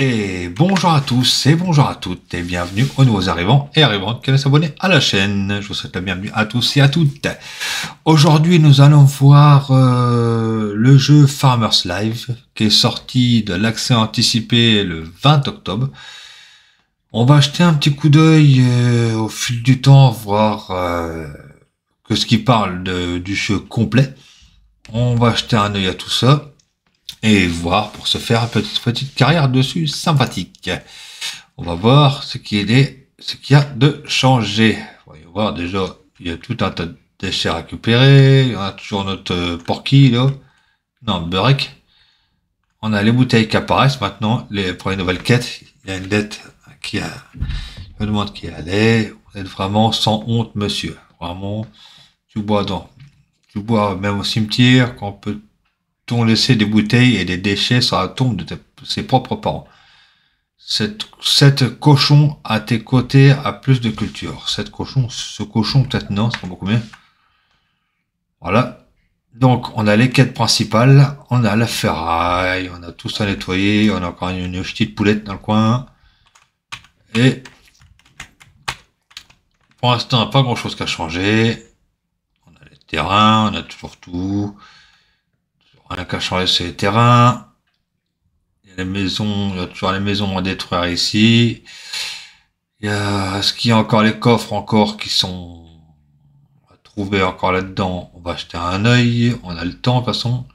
et bonjour à tous et bonjour à toutes et bienvenue aux nouveaux arrivants et arrivantes qui allaient s'abonner à la chaîne. Je vous souhaite la bienvenue à tous et à toutes. Aujourd'hui nous allons voir euh, le jeu Farmers Live qui est sorti de l'accès anticipé le 20 octobre. On va jeter un petit coup d'œil euh, au fil du temps, voir euh, que ce qui parle du jeu complet. On va jeter un œil à tout ça et voir pour se faire une petite, petite carrière dessus sympathique. On va voir ce qui est, ce qu'il y a de changé. Voyons voir déjà, il y a tout un tas de déchets récupérés. On a toujours notre euh, Porky là, non Burek. On a les bouteilles qui apparaissent maintenant. pour les nouvelles quêtes, il y a une dette qui a, je me demande qui allait. Vous vraiment sans honte, monsieur. Vraiment, tu bois dans, tu bois même au cimetière quand peut dont laissé des bouteilles et des déchets sur la tombe de ses propres parents. Cette, cette, cochon à tes côtés a plus de culture. Cette cochon, ce cochon peut-être non, c'est pas beaucoup mieux. Voilà. Donc on a les quêtes principales, on a la ferraille, on a tout ça nettoyé, on a encore une, petite poulette dans le coin. Et pour l'instant, pas grand chose qu'à changé. On a les terrains, on a toujours tout. Rien qu'à changer sur les terrains. Il y a les maisons, il y a toujours les maisons à détruire ici. Il y a, ce qu'il y a encore les coffres encore qui sont à trouver encore là-dedans? On va acheter un œil. On a le temps, de toute façon.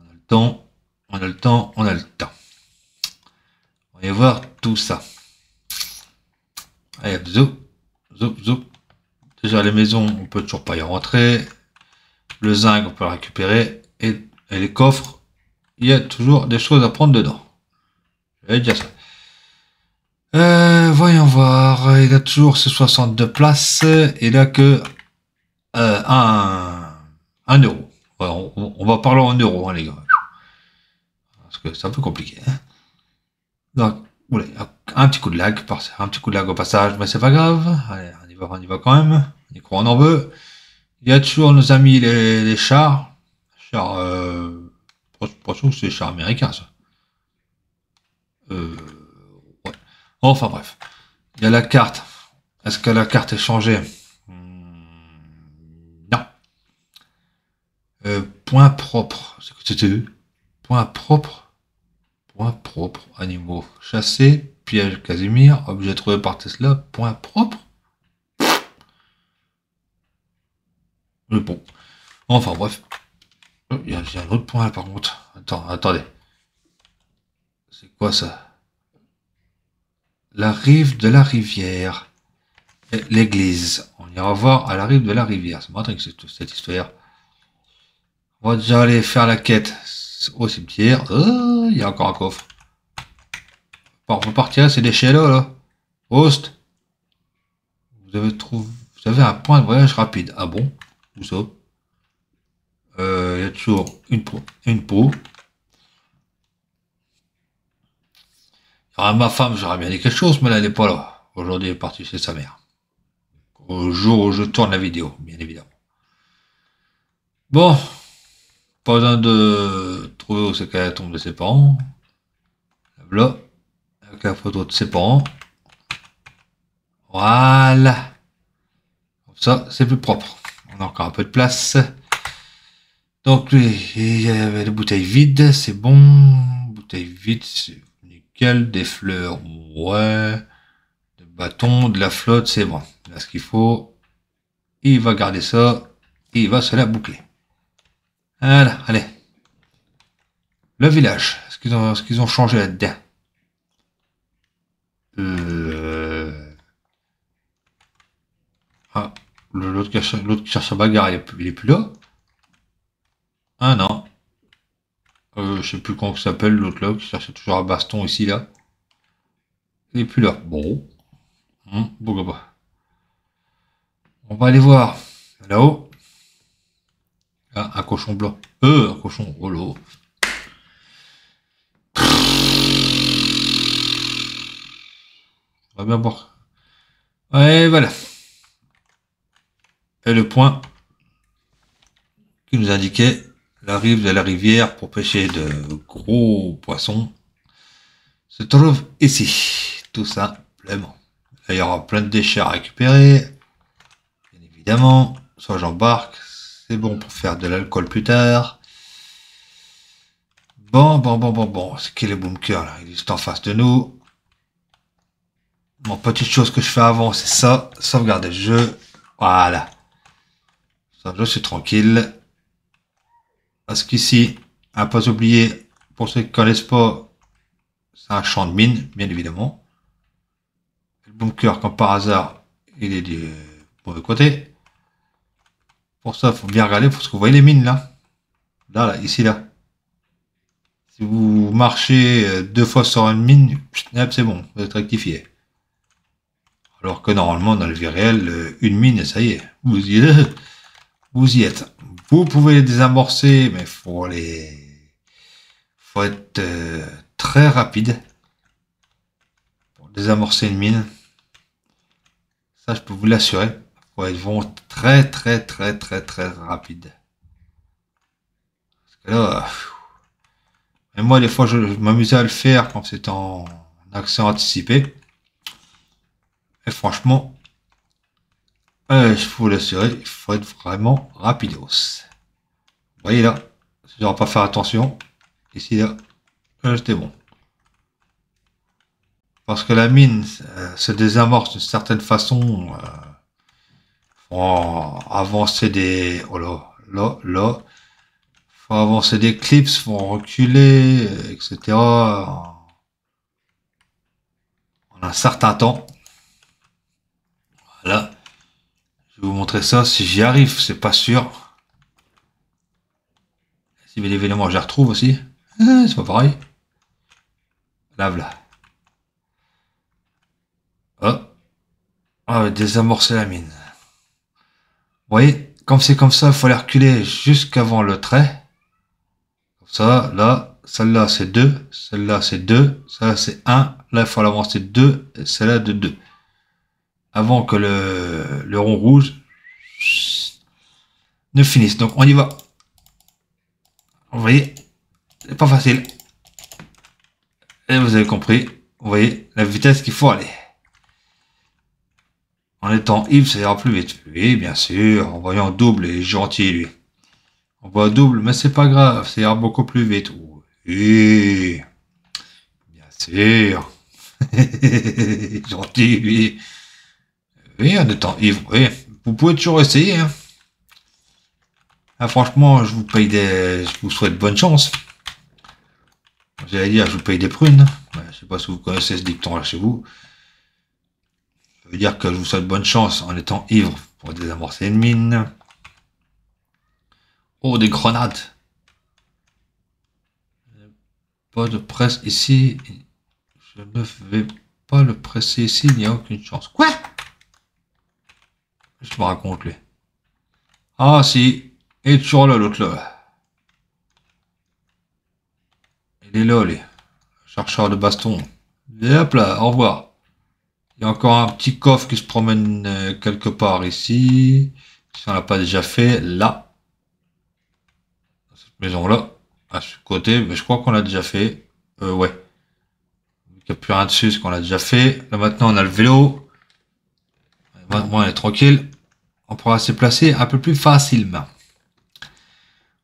On a le temps. On a le temps. On a le temps. On va voir tout ça. Allez, zoup, zoup, Déjà, les maisons, on peut toujours pas y rentrer. Le zinc, on peut le récupérer et, les coffres, il y a toujours des choses à prendre dedans. Je vais euh, voyons voir, il a toujours ses 62 places, et là que euh, un, euro. on, va parler en euros, hein, les gars. Parce que c'est un peu compliqué. Hein. Donc, un petit coup de lag, un petit coup de lag au passage, mais c'est pas grave. on y va, on y va quand même. On y en veut. Il y a toujours nos amis les, chars. Char. Euh... que c'est char américain, ça. Euh, enfin, bref. Il y a la carte. Est-ce que la carte est changée hmm, Non. Euh, point propre. C'est que c'était Point propre. Point propre. Animaux chassés. Piège Casimir. Objet trouvé par Tesla. Point propre. Mais bon. Enfin bref il y, a un autre point là, par contre. Attends, attendez. C'est quoi ça La rive de la rivière. L'église. On ira voir à la rive de la rivière. C'est qui cette histoire. On va déjà aller faire la quête au cimetière. Euh, il y a encore un coffre. on peut partir, c'est des déchets là. Host. Vous avez Vous avez un point de voyage rapide. Ah bon Où ça euh, y a toujours une, une peau. Ah, ma femme, j'aurais bien dit quelque chose, mais là, elle n'est pas là. Aujourd'hui, elle est partie chez sa mère. Au jour où je tourne la vidéo, bien évidemment. Bon, pas besoin de trouver où c'est qu'elle tombe de ses parents. Là, avec la photo de ses parents. Voilà. ça, c'est plus propre. On a encore un peu de place. Donc, il y avait des bouteilles vides, c'est bon. Bouteilles vides, c'est nickel. Des fleurs, ouais. Des bâtons, de la flotte, c'est bon. Là, ce qu'il faut. Il va garder ça. il va se la boucler. Voilà, allez. Le village. Ce qu'ils ont, ce qu'ils ont changé là-dedans. Euh... Ah, l'autre qui cherche, l'autre à bagarre, il est, plus là. Un ah, an. Euh, je sais plus comment s'appelle l'autre là, ça c'est toujours un baston ici là. et puis là. Bon. bon hein, On va aller voir. Là-haut. Ah, un cochon blanc. Euh, un cochon. Oh là. On va bien voir. Et voilà. Et le point qui nous indiquait la rive de la rivière pour pêcher de gros poissons se trouve ici, tout simplement. il y aura plein de déchets à récupérer, bien évidemment. Soit j'embarque, c'est bon pour faire de l'alcool plus tard. Bon, bon, bon, bon, bon, c'est qui le bunker là Il est juste en face de nous. Mon petite chose que je fais avant, c'est ça, sauvegarder le jeu. Voilà. Ça, je suis tranquille. Parce qu'ici, à pas oublier, pour ceux qui ne connaissent pas, c'est un champ de mine, bien évidemment. Le bunker, comme par hasard, il est du mauvais côté. Pour ça, il faut bien regarder, parce que vous voyez les mines là. Là, là, ici, là. Si vous marchez euh, deux fois sur une mine, eh, c'est bon, vous êtes rectifié. Alors que normalement, dans le vie réelle, euh, une mine, ça y est, vous y, êtes. Vous y êtes. Vous pouvez les désamorcer, mais faut les, faut être euh, très rapide pour désamorcer une mine. Ça, je peux vous l'assurer. Faut être très, très, très, très, très rapide. Parce que là, et moi, des fois, je, je m'amusais à le faire quand c'était en accès anticipé. Et franchement, euh, je vous l'assurer, il faut être vraiment rapidos. Vous voyez là, je pas faire attention. Ici, là, j'étais bon. Parce que la mine euh, se désamorce d'une certaine façon. Euh, faut avancer des... Oh là, là, là. faut avancer des clips, faut reculer, etc. En un certain temps. Voilà. Je vais vous montrer ça si j'y arrive, c'est pas sûr. Si bien événements, je retrouve aussi. Eh, c'est pas pareil. Là, là. Oh. Ah, désamorcer la mine. Vous voyez, comme c'est comme ça, il faut aller reculer jusqu'avant le trait. Comme ça, là, celle-là c'est 2, celle-là c'est 2, celle-là c'est 1, là il faut l'avancer 2, et celle-là de 2 avant que le, le rond rouge ne finisse. Donc on y va. Vous voyez, c'est pas facile. Et vous avez compris, vous voyez la vitesse qu'il faut aller. En étant Yves, ça ira plus vite. Oui, bien sûr, en voyant double et gentil, lui. On voit double, mais c'est pas grave, ça ira beaucoup plus vite. Oui, bien sûr. gentil, lui. Oui, eh, en étant ivre, oui, vous pouvez toujours essayer. Hein. Ah, franchement, je vous paye des. Je vous souhaite bonne chance. J'allais dire, je vous paye des prunes. Ouais, je sais pas si vous connaissez ce dicton là chez vous. Ça veut dire que je vous souhaite bonne chance en étant ivre pour désamorcer une mine. Oh, des grenades. Pas de presse ici. Je ne vais pas le presser ici, il n'y a aucune chance. Quoi je me raconte, lui Ah, si. Il est toujours là, l'autre, là. Il est là, lui. Chercheur de baston. hop là, au revoir. Il y a encore un petit coffre qui se promène euh, quelque part ici. Si on l'a pas déjà fait, là. cette maison-là. À ce côté, mais je crois qu'on l'a déjà fait. Euh, ouais. Il n'y a plus rien dessus, ce qu'on l'a déjà fait. Là, maintenant, on a le vélo. Vraiment, est tranquille. On pourra se placer un peu plus facilement.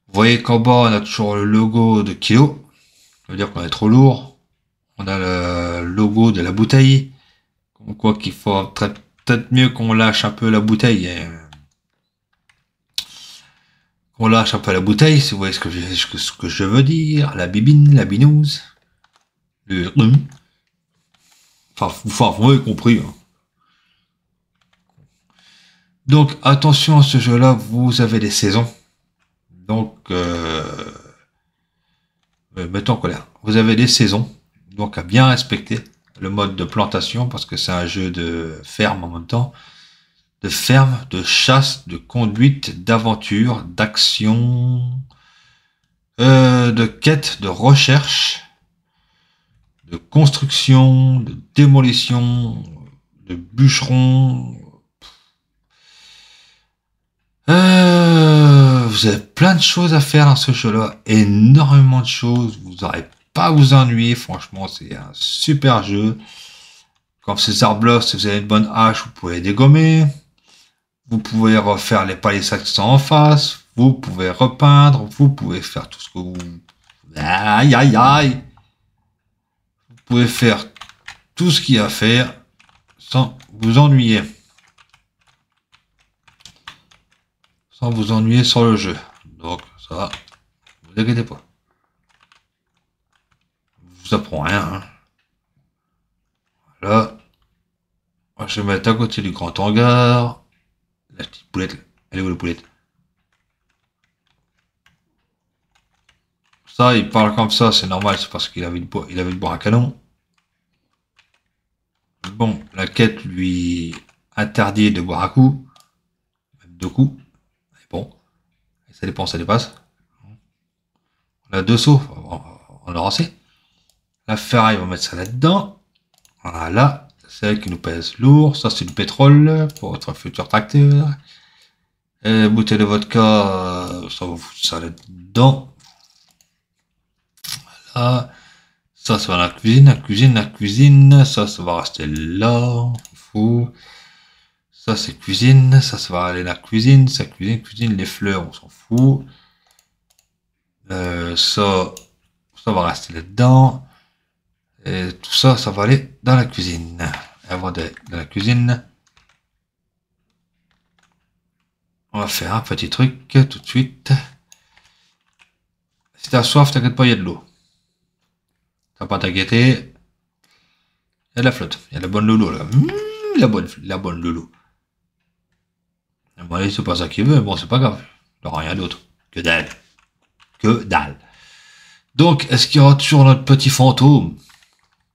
Vous voyez qu'en bas, on a toujours le logo de Kilo. Ça veut dire qu'on est trop lourd. On a le logo de la bouteille. quoi qu'il faut peut-être mieux qu'on lâche un peu la bouteille. Hein. Qu'on lâche un peu la bouteille, si vous voyez ce que je, veux dire. La bibine, la binouse. Le... Hum. Enfin, vous, enfin, compris. Hein. Donc attention à ce jeu-là, vous avez des saisons. Donc euh, euh, mettons en colère. Vous avez des saisons, donc à bien respecter le mode de plantation parce que c'est un jeu de ferme en même temps, de ferme, de chasse, de conduite, d'aventure, d'action, euh, de quête, de recherche, de construction, de démolition, de bûcheron, euh, vous avez plein de choses à faire dans ce jeu-là, énormément de choses. Vous n'aurez pas à vous ennuyer, franchement, c'est un super jeu. Comme César arbres si vous avez une bonne hache, vous pouvez dégommer. Vous pouvez refaire les palissades qui sont en face. Vous pouvez repeindre. Vous pouvez faire tout ce que vous. Aïe aïe aïe! Vous pouvez faire tout ce qu'il y a à faire sans vous ennuyer. vous ennuyer sur le jeu. Donc ça, vous inquiétez pas. vous apprend rien. Hein. Voilà. je vais mettre à côté du grand hangar. La petite poulette. Elle est où la poulette Ça, il parle comme ça, c'est normal, c'est parce qu'il avait le bois, il avait le bois à canon. Bon, la quête lui interdit de boire à coup, deux coups. Bon. ça dépend, ça dépasse. On a deux sauts, on aura assez. La ferraille, on va mettre ça là-dedans. Voilà, celle qui nous pèse lourd. Ça, c'est du pétrole pour votre futur tracteur. Et euh, bouteille de vodka, euh, ça va foutre ça là-dedans. Voilà. Ça, ça va dans la cuisine, la cuisine, la cuisine. Ça, ça va rester là. fou ça, c'est cuisine. Ça, ça va aller la cuisine. Ça, cuisine, cuisine. Les fleurs, on s'en fout. Euh, ça, ça va rester là-dedans. Et tout ça, ça va aller dans la cuisine. Avant d'aller dans la cuisine, on va faire un petit truc tout de suite. Si t'as soif, t'inquiète pas, il y a de l'eau. T'as pas t'inquiéter. Il y a de la flotte. Il y a la bonne loulou là. Mmh, la bonne, la bonne loulou. Ah bon, bah, c'est pas ça qu'il veut, bon, c'est pas grave. Il n'y aura rien d'autre. Que dalle. Que dalle. Donc, est-ce qu'il y aura toujours notre petit fantôme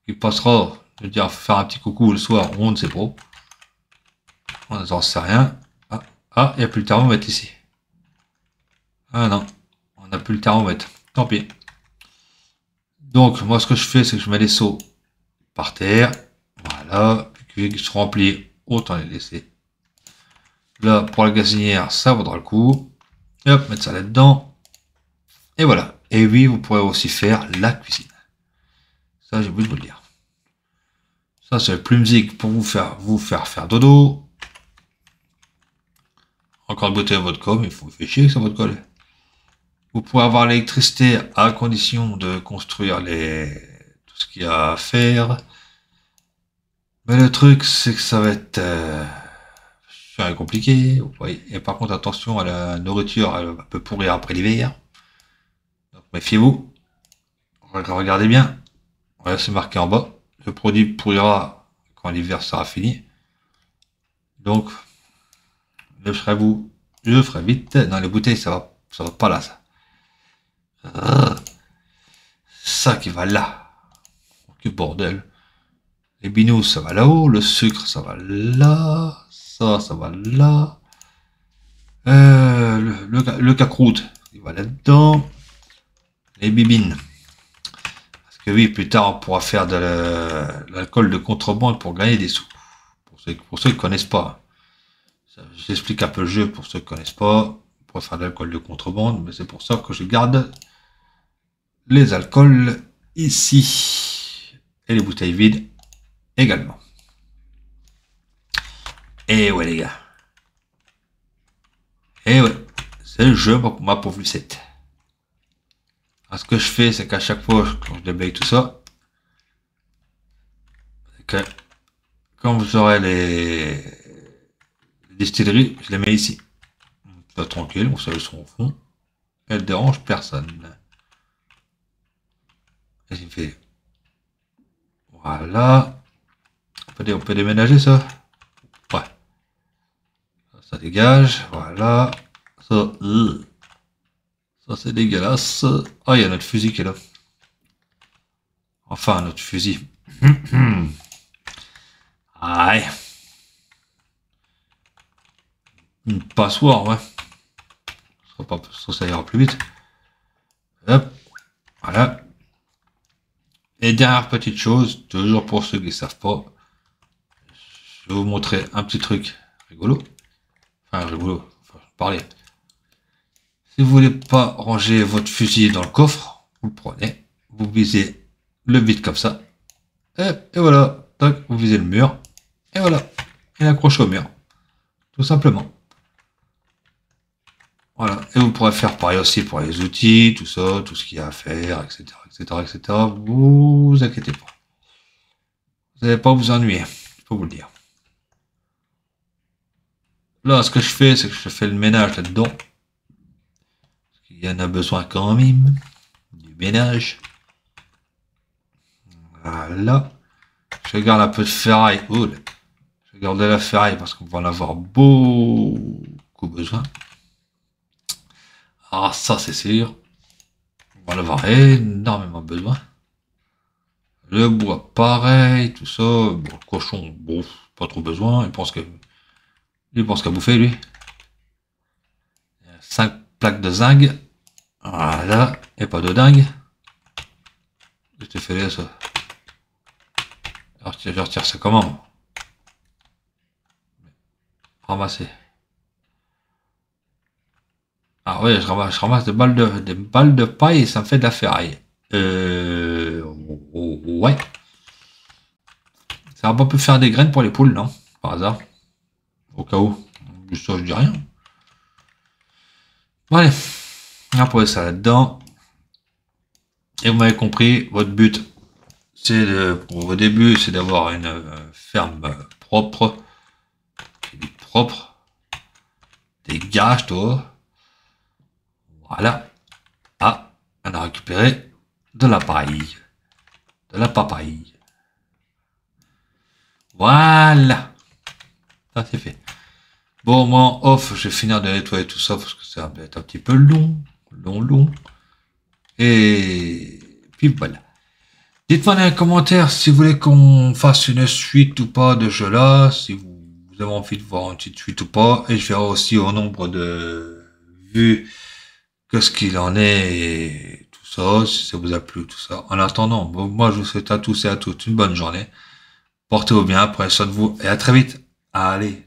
qui passera je veux dire faire un petit coucou le soir On ne sait pas. On n'en sait rien. Ah, ah il n'y a plus le thermomètre ici. Ah non, on n'a plus le thermomètre. Tant pis. Donc, moi, ce que je fais, c'est que je mets les seaux par terre. Voilà. Puis, qu'ils se remplit, autant les laisser Là, pour la gazinière, ça vaudra le coup. hop, mettre ça là-dedans. Et voilà. Et oui, vous pourrez aussi faire la cuisine. Ça, j'ai oublié de vous le dire. Ça, c'est le plumzik pour vous faire, vous faire faire dodo. Encore de beauté à votre com, il faut faire chier sur votre col. Vous pouvez avoir l'électricité à condition de construire les... tout ce qu'il y a à faire. Mais le truc, c'est que ça va être... Euh, est compliqué. Et par contre, attention à la nourriture, elle euh, peut pourrir après l'hiver. Donc méfiez-vous. Regardez bien. c'est marqué en bas. Le produit pourrira quand l'hiver sera fini. Donc, le ferai vous, je ferai vite. Dans les bouteilles, ça va, ça va pas là, ça. Euh, ça qui va là. Que bordel. Les binous, ça va là-haut. Le sucre, ça va là. Ça, ça va là. Euh, le, le, cacroute, il va là-dedans. Les bibines. Parce que oui, plus tard, on pourra faire de l'alcool de contrebande pour gagner des sous. Pour ceux, pour ceux qui connaissent pas. J'explique un peu le jeu pour ceux qui connaissent pas. Pour faire de l'alcool de contrebande, mais c'est pour ça que je garde les alcools ici. Et les bouteilles vides également. Et eh ouais, les gars. Et eh ouais, c'est le jeu pour ma pauvre Lucette. Alors, ce que je fais, c'est qu'à chaque fois, quand je déblaye tout ça, que quand vous aurez les, distilleries, je les mets ici. Ça, tranquille, vous ça ils son au fond. Elle dérange personne. Vas-y, fait... Voilà. on peut déménager ça ça dégage, voilà. Ça, euh. ça c'est dégueulasse. Ah, il y a notre fusil qui est là. Enfin, notre fusil. Aïe. Une passoire, ouais. Ça, ça ira plus vite. Hop, voilà. Et dernière petite chose, toujours pour ceux qui ne savent pas, je vais vous montrer un petit truc rigolo je hein, parler. Si vous ne voulez pas ranger votre fusil dans le coffre, vous le prenez, vous visez le bit comme ça, et, voilà. vous visez le mur, et voilà. et accroche au mur. Tout simplement. Voilà. Et vous pourrez faire pareil aussi pour les outils, tout ça, tout ce qu'il y a à faire, etc., etc., etc. Vous, inquiétez pas. Vous n'allez pas vous ennuyer. il faut vous le dire. Là, ce que je fais, c'est que je fais le ménage là-dedans. Il y en a besoin quand même. Du ménage. Voilà. Je garde un peu de ferraille. Oh, je garde de la ferraille parce qu'on va en avoir beaucoup besoin. Ah, ça, c'est sûr. On va en avoir énormément besoin. Le bois, pareil, tout ça. le cochon, bon, pas trop besoin. il pense que lui pour ce qu'a bouffé, lui. 5 plaques de zinc. Voilà. Et pas de dingue. Je te fais ça. Alors, je retire ça comment Ramasser. Ah ouais, je ramasse, je ramasse des, balles de, balles de paille et ça me fait de la ferraille. Euh, ouais. Ça va pas pu faire des graines pour les poules, non Par hasard. Au cas où. Ça, je dis rien. Voilà, On ça là-dedans. Et vous m'avez compris, votre but, c'est pour vos débuts, c'est d'avoir une euh, ferme propre, euh, propre, des toi. Voilà. Ah, on a récupéré de la paille. De la papaye. Voilà. Ça, c'est fait. Bon, moi, off, je vais finir de nettoyer tout ça parce que ça va être un petit peu long, long, long. Et puis voilà. Dites-moi dans les commentaires si vous voulez qu'on fasse une suite ou pas de jeu là, si vous, avez envie de voir une petite suite ou pas. Et je verrai aussi au nombre de vues quest ce qu'il en est et tout ça, si ça vous a plu, tout ça. En attendant, moi je vous souhaite à tous et à toutes une bonne journée. Portez-vous bien, prenez soin de vous et à très vite. Allez